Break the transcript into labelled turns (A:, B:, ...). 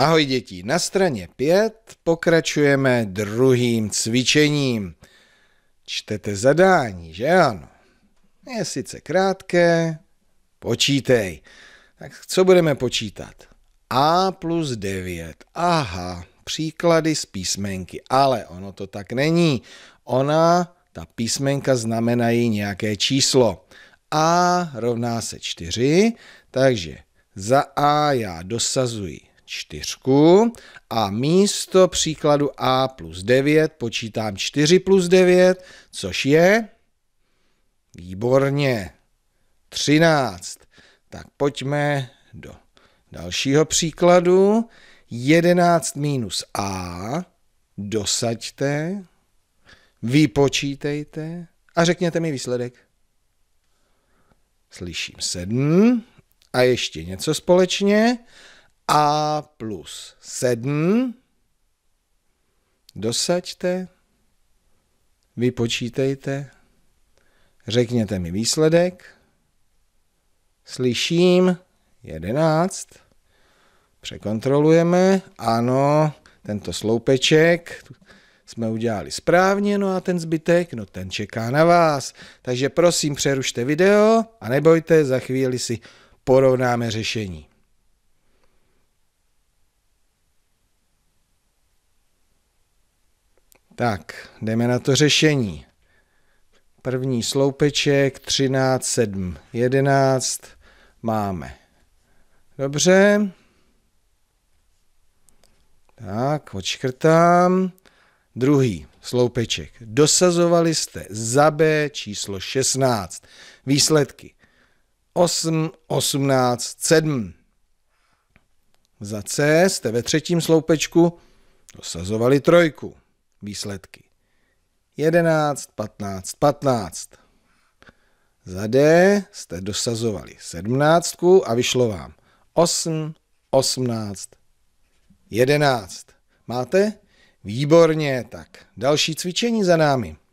A: Ahoj děti, na straně 5 pokračujeme druhým cvičením. Čtete zadání, že ano? Je sice krátké, počítej. Tak co budeme počítat? A plus 9. Aha, příklady z písmenky, ale ono to tak není. Ona, ta písmenka znamenají nějaké číslo. A rovná se 4, takže za A já dosazuji čtyřku a místo příkladu a plus 9 počítám 4 plus 9, což je výborně 13. Tak pojďme do dalšího příkladu. 11 minus a dosaďte, vypočítejte a řekněte mi výsledek. Slyším 7 a ještě něco společně a plus 7. Dosaďte, vypočítejte, řekněte mi výsledek. Slyším 11. Překontrolujeme. Ano, tento sloupeček jsme udělali správně, no a ten zbytek, no ten čeká na vás. Takže prosím přerušte video a nebojte, za chvíli si porovnáme řešení. Tak, jdeme na to řešení. První sloupeček 13, 7, 11 máme. Dobře. Tak, odškrtám. Druhý sloupeček. Dosazovali jste za B číslo 16. Výsledky 8, 18, 7. Za C jste ve třetím sloupečku dosazovali trojku výsledky. 11, 15, 15. Za D jste dosazovali 17 a vyšlo vám 8, 18, 11. Máte? Výborně, tak další cvičení za námi.